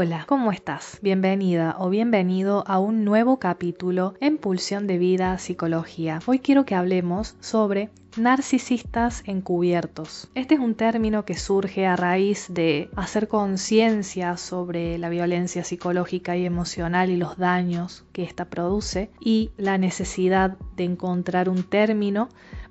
Hola, ¿cómo estás? Bienvenida o bienvenido a un nuevo capítulo en Pulsión de Vida Psicología. Hoy quiero que hablemos sobre narcisistas encubiertos. Este es un término que surge a raíz de hacer conciencia sobre la violencia psicológica y emocional y los daños que ésta produce y la necesidad de encontrar un término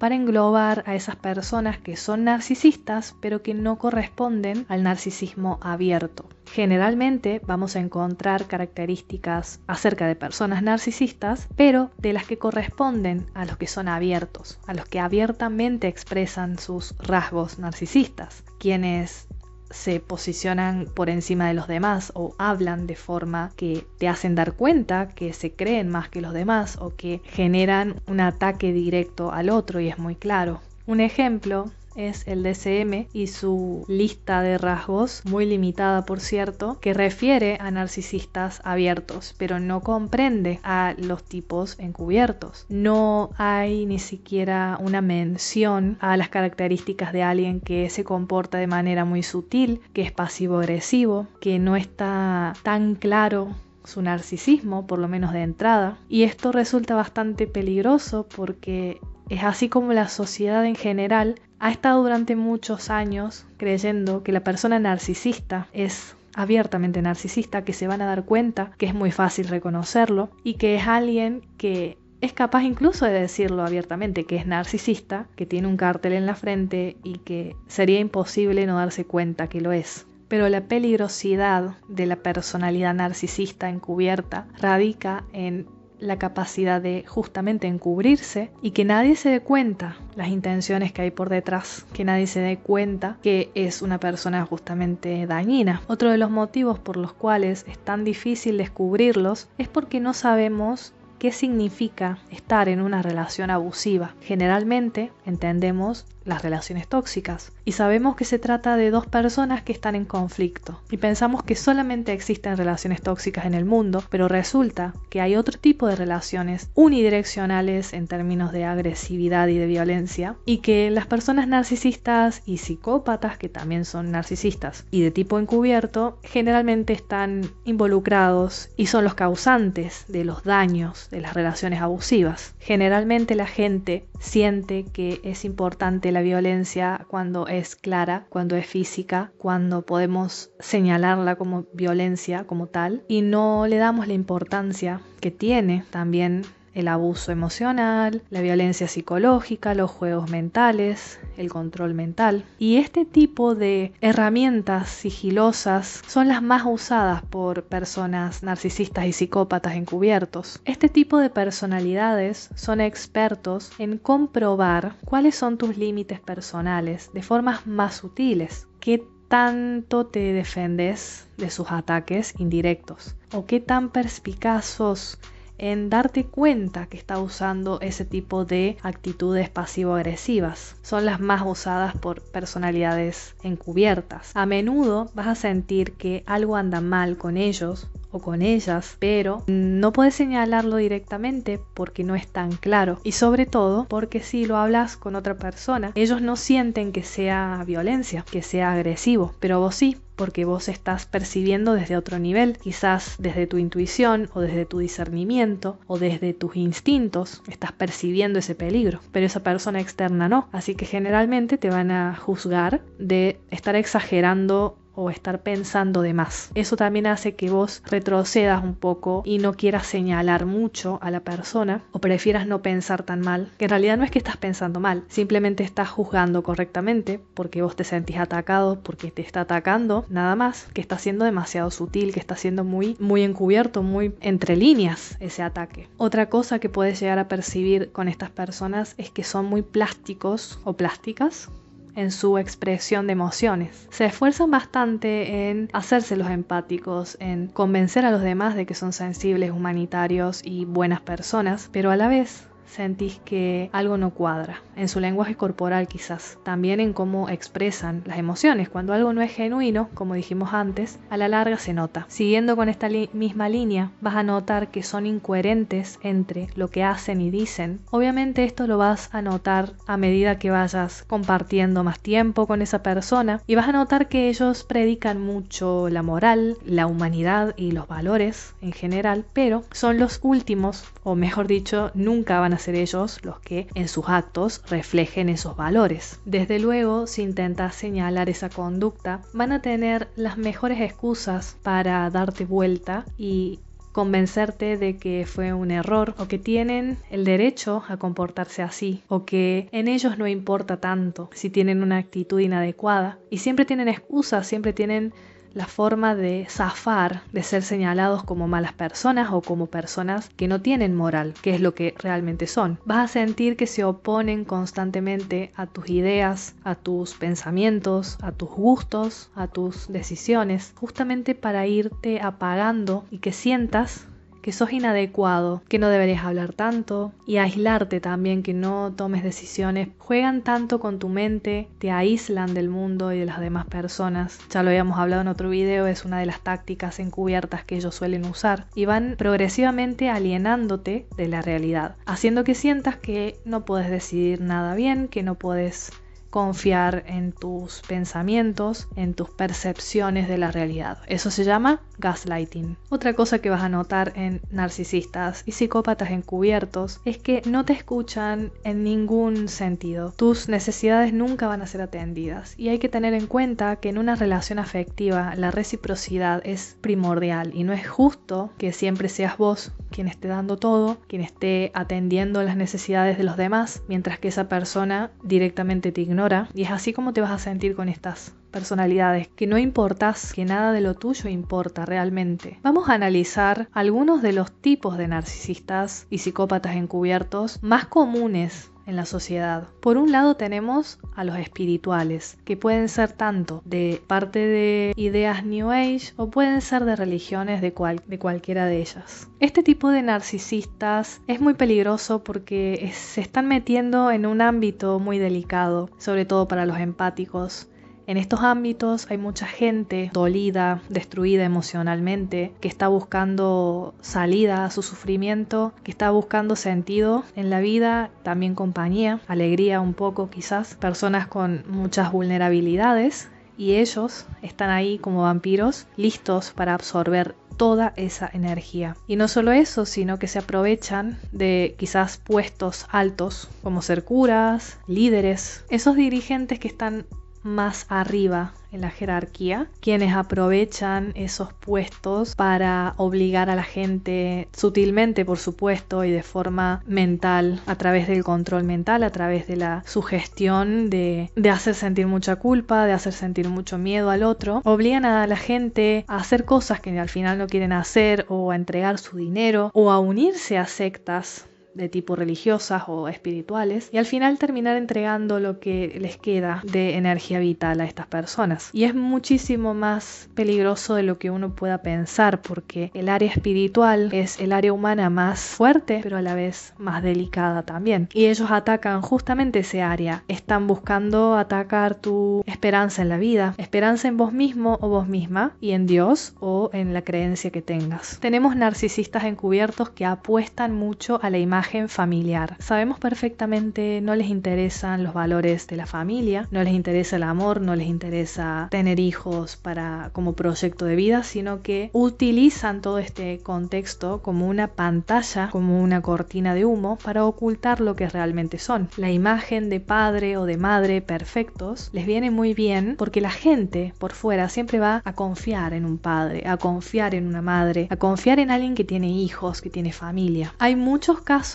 para englobar a esas personas que son narcisistas pero que no corresponden al narcisismo abierto. Generalmente vamos a encontrar características acerca de personas narcisistas, pero de las que corresponden a los que son abiertos, a los que abiertamente expresan sus rasgos narcisistas, quienes se posicionan por encima de los demás o hablan de forma que te hacen dar cuenta que se creen más que los demás o que generan un ataque directo al otro y es muy claro. Un ejemplo es el DCM y su lista de rasgos, muy limitada por cierto, que refiere a narcisistas abiertos, pero no comprende a los tipos encubiertos. No hay ni siquiera una mención a las características de alguien que se comporta de manera muy sutil, que es pasivo-agresivo, que no está tan claro su narcisismo, por lo menos de entrada. Y esto resulta bastante peligroso porque es así como la sociedad en general ha estado durante muchos años creyendo que la persona narcisista es abiertamente narcisista, que se van a dar cuenta, que es muy fácil reconocerlo y que es alguien que es capaz incluso de decirlo abiertamente, que es narcisista, que tiene un cartel en la frente y que sería imposible no darse cuenta que lo es. Pero la peligrosidad de la personalidad narcisista encubierta radica en la capacidad de justamente encubrirse y que nadie se dé cuenta las intenciones que hay por detrás, que nadie se dé cuenta que es una persona justamente dañina. Otro de los motivos por los cuales es tan difícil descubrirlos es porque no sabemos qué significa estar en una relación abusiva. Generalmente entendemos las relaciones tóxicas. Y sabemos que se trata de dos personas que están en conflicto. Y pensamos que solamente existen relaciones tóxicas en el mundo, pero resulta que hay otro tipo de relaciones unidireccionales en términos de agresividad y de violencia, y que las personas narcisistas y psicópatas, que también son narcisistas y de tipo encubierto, generalmente están involucrados y son los causantes de los daños de las relaciones abusivas. Generalmente la gente siente que es importante la violencia cuando es clara, cuando es física, cuando podemos señalarla como violencia como tal y no le damos la importancia que tiene también el abuso emocional, la violencia psicológica, los juegos mentales, el control mental. Y este tipo de herramientas sigilosas son las más usadas por personas narcisistas y psicópatas encubiertos. Este tipo de personalidades son expertos en comprobar cuáles son tus límites personales de formas más sutiles. ¿Qué tanto te defendes de sus ataques indirectos? ¿O qué tan perspicazos en darte cuenta que está usando ese tipo de actitudes pasivo-agresivas. Son las más usadas por personalidades encubiertas. A menudo vas a sentir que algo anda mal con ellos o con ellas, pero no puedes señalarlo directamente porque no es tan claro y sobre todo porque si lo hablas con otra persona, ellos no sienten que sea violencia, que sea agresivo, pero vos sí, porque vos estás percibiendo desde otro nivel, quizás desde tu intuición o desde tu discernimiento o desde tus instintos, estás percibiendo ese peligro, pero esa persona externa no, así que generalmente te van a juzgar de estar exagerando o estar pensando de más. Eso también hace que vos retrocedas un poco y no quieras señalar mucho a la persona o prefieras no pensar tan mal, que en realidad no es que estás pensando mal, simplemente estás juzgando correctamente porque vos te sentís atacado, porque te está atacando, nada más, que está siendo demasiado sutil, que está siendo muy muy encubierto, muy entre líneas ese ataque. Otra cosa que puedes llegar a percibir con estas personas es que son muy plásticos o plásticas en su expresión de emociones. Se esfuerzan bastante en hacerse los empáticos, en convencer a los demás de que son sensibles, humanitarios y buenas personas, pero a la vez sentís que algo no cuadra, en su lenguaje corporal quizás, también en cómo expresan las emociones. Cuando algo no es genuino, como dijimos antes, a la larga se nota. Siguiendo con esta misma línea, vas a notar que son incoherentes entre lo que hacen y dicen. Obviamente esto lo vas a notar a medida que vayas compartiendo más tiempo con esa persona y vas a notar que ellos predican mucho la moral, la humanidad y los valores en general, pero son los últimos, o mejor dicho, nunca van a ser ellos los que en sus actos reflejen esos valores. Desde luego, si intentas señalar esa conducta, van a tener las mejores excusas para darte vuelta y convencerte de que fue un error o que tienen el derecho a comportarse así o que en ellos no importa tanto si tienen una actitud inadecuada y siempre tienen excusas, siempre tienen la forma de zafar, de ser señalados como malas personas o como personas que no tienen moral, que es lo que realmente son. Vas a sentir que se oponen constantemente a tus ideas, a tus pensamientos, a tus gustos, a tus decisiones, justamente para irte apagando y que sientas que sos inadecuado, que no deberías hablar tanto y aislarte también, que no tomes decisiones. Juegan tanto con tu mente, te aíslan del mundo y de las demás personas. Ya lo habíamos hablado en otro video, es una de las tácticas encubiertas que ellos suelen usar y van progresivamente alienándote de la realidad, haciendo que sientas que no puedes decidir nada bien, que no puedes confiar en tus pensamientos, en tus percepciones de la realidad. Eso se llama gaslighting. Otra cosa que vas a notar en narcisistas y psicópatas encubiertos es que no te escuchan en ningún sentido. Tus necesidades nunca van a ser atendidas y hay que tener en cuenta que en una relación afectiva la reciprocidad es primordial y no es justo que siempre seas vos quien esté dando todo, quien esté atendiendo las necesidades de los demás, mientras que esa persona directamente te ignora y es así como te vas a sentir con estas personalidades, que no importas, que nada de lo tuyo importa realmente. Vamos a analizar algunos de los tipos de narcisistas y psicópatas encubiertos más comunes en la sociedad. Por un lado tenemos a los espirituales, que pueden ser tanto de parte de ideas New Age o pueden ser de religiones de, de cualquiera de ellas. Este tipo de narcisistas es muy peligroso porque se están metiendo en un ámbito muy delicado, sobre todo para los empáticos, en estos ámbitos hay mucha gente dolida, destruida emocionalmente, que está buscando salida a su sufrimiento, que está buscando sentido en la vida, también compañía, alegría un poco quizás, personas con muchas vulnerabilidades y ellos están ahí como vampiros listos para absorber toda esa energía. Y no solo eso, sino que se aprovechan de quizás puestos altos como ser curas, líderes, esos dirigentes que están más arriba en la jerarquía, quienes aprovechan esos puestos para obligar a la gente sutilmente, por supuesto, y de forma mental, a través del control mental, a través de la sugestión de, hacer sentir mucha culpa, de hacer sentir mucho miedo al otro, obligan a la gente a hacer cosas que al final no quieren hacer o a entregar su dinero o a unirse a sectas de tipo religiosas o espirituales y al final terminar entregando lo que les queda de energía vital a estas personas. Y es muchísimo más peligroso de lo que uno pueda pensar porque el área espiritual es el área humana más fuerte pero a la vez más delicada también. Y ellos atacan justamente ese área. Están buscando atacar tu esperanza en la vida, esperanza en vos mismo o vos misma y en Dios o en la creencia que tengas. Tenemos narcisistas encubiertos que apuestan mucho a la imagen familiar. Sabemos perfectamente, no les interesan los valores de la familia, no les interesa el amor, no les interesa tener hijos para como proyecto de vida, sino que utilizan todo este contexto como una pantalla, como una cortina de humo para ocultar lo que realmente son. La imagen de padre o de madre perfectos les viene muy bien porque la gente por fuera siempre va a confiar en un padre, a confiar en una madre, a confiar en alguien que tiene hijos, que tiene familia. Hay muchos casos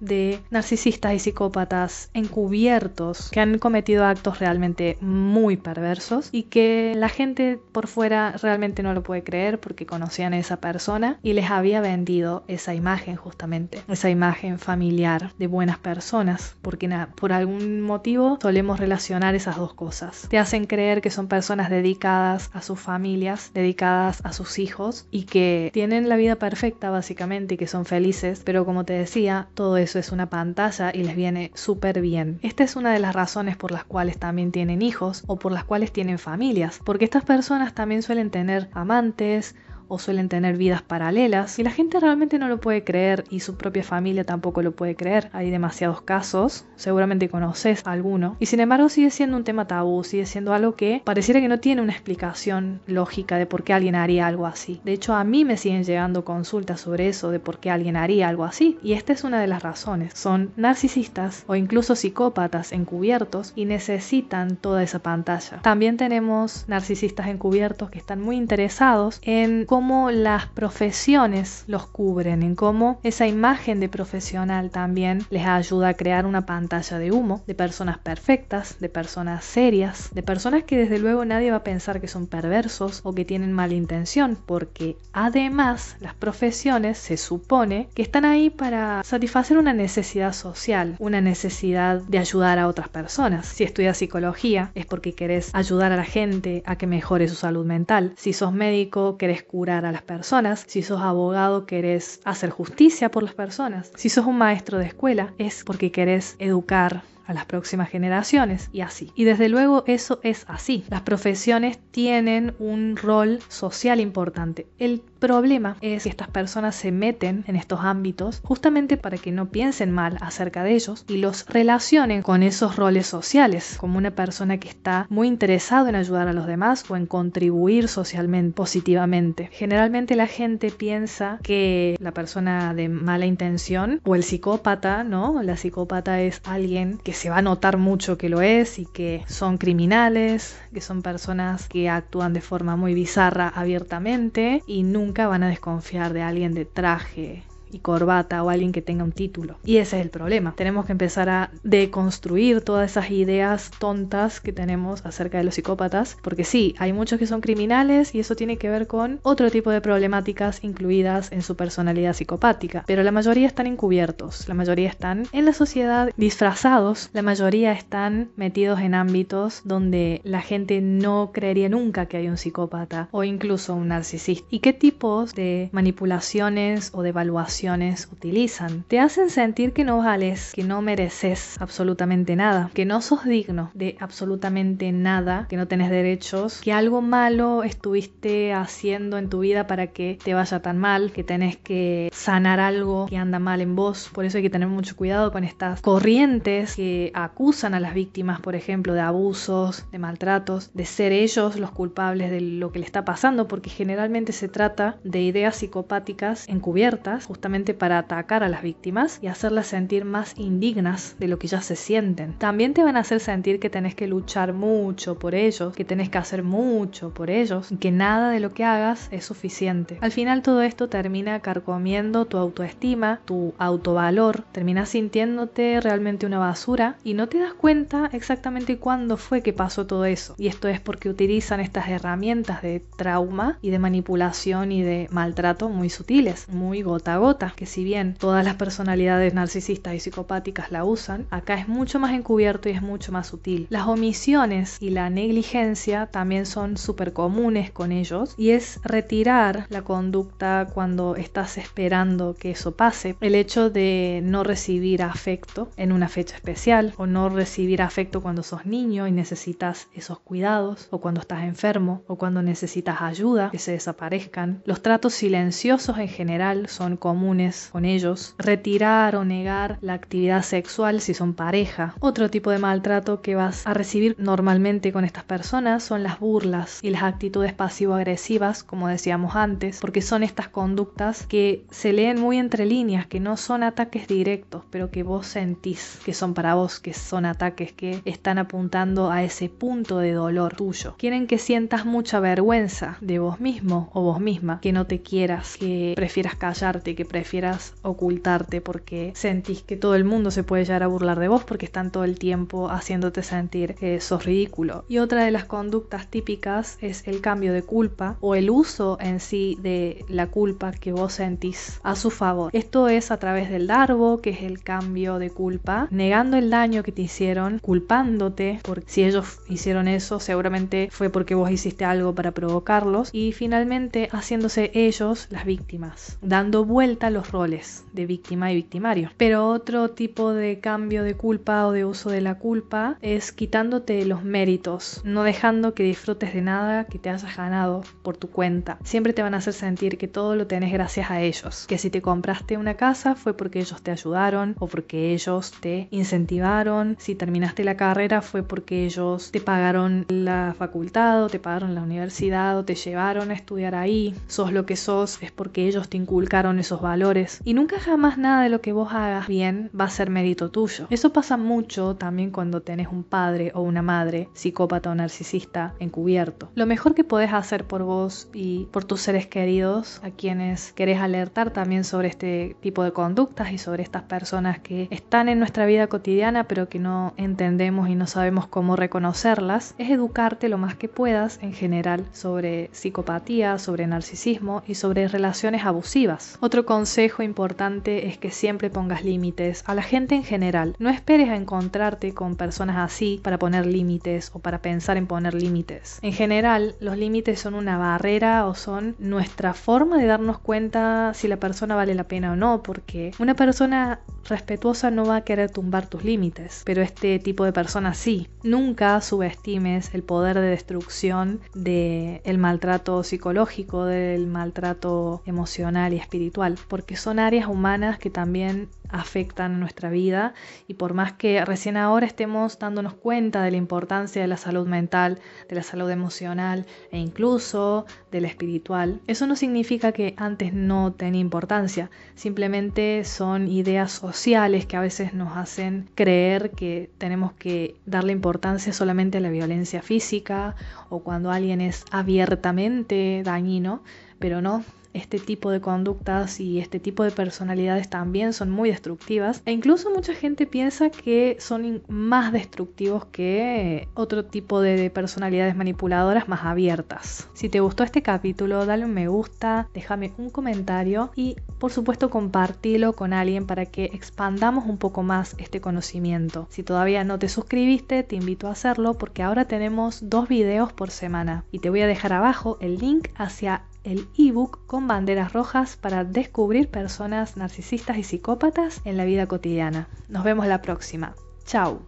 de narcisistas y psicópatas encubiertos que han cometido actos realmente muy perversos y que la gente por fuera realmente no lo puede creer porque conocían a esa persona y les había vendido esa imagen justamente, esa imagen familiar de buenas personas, porque por algún motivo solemos relacionar esas dos cosas. Te hacen creer que son personas dedicadas a sus familias, dedicadas a sus hijos y que tienen la vida perfecta básicamente y que son felices, pero como te decía, todo eso es una pantalla y les viene súper bien. Esta es una de las razones por las cuales también tienen hijos o por las cuales tienen familias, porque estas personas también suelen tener amantes o suelen tener vidas paralelas y la gente realmente no lo puede creer y su propia familia tampoco lo puede creer. Hay demasiados casos, seguramente conoces alguno, y sin embargo sigue siendo un tema tabú, sigue siendo algo que pareciera que no tiene una explicación lógica de por qué alguien haría algo así. De hecho, a mí me siguen llegando consultas sobre eso, de por qué alguien haría algo así, y esta es una de las razones. Son narcisistas o incluso psicópatas encubiertos y necesitan toda esa pantalla. También tenemos narcisistas encubiertos que están muy interesados en cómo las profesiones los cubren, en cómo esa imagen de profesional también les ayuda a crear una pantalla de humo de personas perfectas, de personas serias, de personas que desde luego nadie va a pensar que son perversos o que tienen mala intención, porque además las profesiones se supone que están ahí para satisfacer una necesidad social, una necesidad de ayudar a otras personas. Si estudias psicología es porque querés ayudar a la gente a que mejore su salud mental. Si sos médico, querés curar a las personas, si sos abogado querés hacer justicia por las personas, si sos un maestro de escuela es porque querés educar a las próximas generaciones y así. Y desde luego eso es así. Las profesiones tienen un rol social importante. El problema es que estas personas se meten en estos ámbitos justamente para que no piensen mal acerca de ellos y los relacionen con esos roles sociales, como una persona que está muy interesado en ayudar a los demás o en contribuir socialmente positivamente. Generalmente la gente piensa que la persona de mala intención o el psicópata, ¿no? La psicópata es alguien que se va a notar mucho que lo es y que son criminales, que son personas que actúan de forma muy bizarra abiertamente y nunca nunca van a desconfiar de alguien de traje corbata o alguien que tenga un título. Y ese es el problema. Tenemos que empezar a deconstruir todas esas ideas tontas que tenemos acerca de los psicópatas, porque sí, hay muchos que son criminales y eso tiene que ver con otro tipo de problemáticas incluidas en su personalidad psicopática, pero la mayoría están encubiertos, la mayoría están en la sociedad disfrazados, la mayoría están metidos en ámbitos donde la gente no creería nunca que hay un psicópata o incluso un narcisista. ¿Y qué tipos de manipulaciones o de evaluación utilizan. Te hacen sentir que no vales, que no mereces absolutamente nada, que no sos digno de absolutamente nada, que no tenés derechos, que algo malo estuviste haciendo en tu vida para que te vaya tan mal, que tenés que sanar algo que anda mal en vos. Por eso hay que tener mucho cuidado con estas corrientes que acusan a las víctimas, por ejemplo, de abusos, de maltratos, de ser ellos los culpables de lo que le está pasando, porque generalmente se trata de ideas psicopáticas encubiertas, justamente para atacar a las víctimas y hacerlas sentir más indignas de lo que ya se sienten. También te van a hacer sentir que tenés que luchar mucho por ellos, que tenés que hacer mucho por ellos, y que nada de lo que hagas es suficiente. Al final todo esto termina carcomiendo tu autoestima, tu autovalor, terminas sintiéndote realmente una basura y no te das cuenta exactamente cuándo fue que pasó todo eso. Y esto es porque utilizan estas herramientas de trauma y de manipulación y de maltrato muy sutiles, muy gota a gota que si bien todas las personalidades narcisistas y psicopáticas la usan, acá es mucho más encubierto y es mucho más sutil. Las omisiones y la negligencia también son súper comunes con ellos y es retirar la conducta cuando estás esperando que eso pase. El hecho de no recibir afecto en una fecha especial o no recibir afecto cuando sos niño y necesitas esos cuidados o cuando estás enfermo o cuando necesitas ayuda que se desaparezcan. Los tratos silenciosos en general son comunes con ellos, retirar o negar la actividad sexual si son pareja. Otro tipo de maltrato que vas a recibir normalmente con estas personas son las burlas y las actitudes pasivo-agresivas, como decíamos antes, porque son estas conductas que se leen muy entre líneas, que no son ataques directos, pero que vos sentís que son para vos, que son ataques que están apuntando a ese punto de dolor tuyo. Quieren que sientas mucha vergüenza de vos mismo o vos misma, que no te quieras, que prefieras callarte, que prefieras ocultarte porque sentís que todo el mundo se puede llegar a burlar de vos porque están todo el tiempo haciéndote sentir que sos ridículo. Y otra de las conductas típicas es el cambio de culpa o el uso en sí de la culpa que vos sentís a su favor. Esto es a través del darbo, que es el cambio de culpa, negando el daño que te hicieron, culpándote porque si ellos hicieron eso, seguramente fue porque vos hiciste algo para provocarlos y finalmente haciéndose ellos las víctimas, dando vueltas los roles de víctima y victimario. Pero otro tipo de cambio de culpa o de uso de la culpa es quitándote los méritos, no dejando que disfrutes de nada que te hayas ganado por tu cuenta. Siempre te van a hacer sentir que todo lo tenés gracias a ellos, que si te compraste una casa fue porque ellos te ayudaron o porque ellos te incentivaron, si terminaste la carrera fue porque ellos te pagaron la facultad o te pagaron la universidad o te llevaron a estudiar ahí, sos lo que sos es porque ellos te inculcaron esos valores y nunca jamás nada de lo que vos hagas bien va a ser mérito tuyo. Eso pasa mucho también cuando tenés un padre o una madre psicópata o narcisista encubierto. Lo mejor que podés hacer por vos y por tus seres queridos, a quienes querés alertar también sobre este tipo de conductas y sobre estas personas que están en nuestra vida cotidiana pero que no entendemos y no sabemos cómo reconocerlas, es educarte lo más que puedas en general sobre psicopatía, sobre narcisismo y sobre relaciones abusivas. Otro consejo importante es que siempre pongas límites a la gente en general. No esperes a encontrarte con personas así para poner límites o para pensar en poner límites. En general, los límites son una barrera o son nuestra forma de darnos cuenta si la persona vale la pena o no, porque una persona respetuosa no va a querer tumbar tus límites, pero este tipo de persona sí. Nunca subestimes el poder de destrucción del maltrato psicológico, del maltrato emocional y espiritual porque son áreas humanas que también afectan a nuestra vida y por más que recién ahora estemos dándonos cuenta de la importancia de la salud mental, de la salud emocional e incluso de la espiritual, eso no significa que antes no tenía importancia, simplemente son ideas sociales que a veces nos hacen creer que tenemos que darle importancia solamente a la violencia física o cuando alguien es abiertamente dañino, pero no, este tipo de conductas y este tipo de personalidades también son muy destructivas. E incluso mucha gente piensa que son más destructivos que otro tipo de personalidades manipuladoras más abiertas. Si te gustó este capítulo, dale un me gusta, déjame un comentario y por supuesto compartilo con alguien para que expandamos un poco más este conocimiento. Si todavía no te suscribiste, te invito a hacerlo porque ahora tenemos dos videos por semana y te voy a dejar abajo el link hacia el ebook con banderas rojas para descubrir personas narcisistas y psicópatas en la vida cotidiana. Nos vemos la próxima. Chau!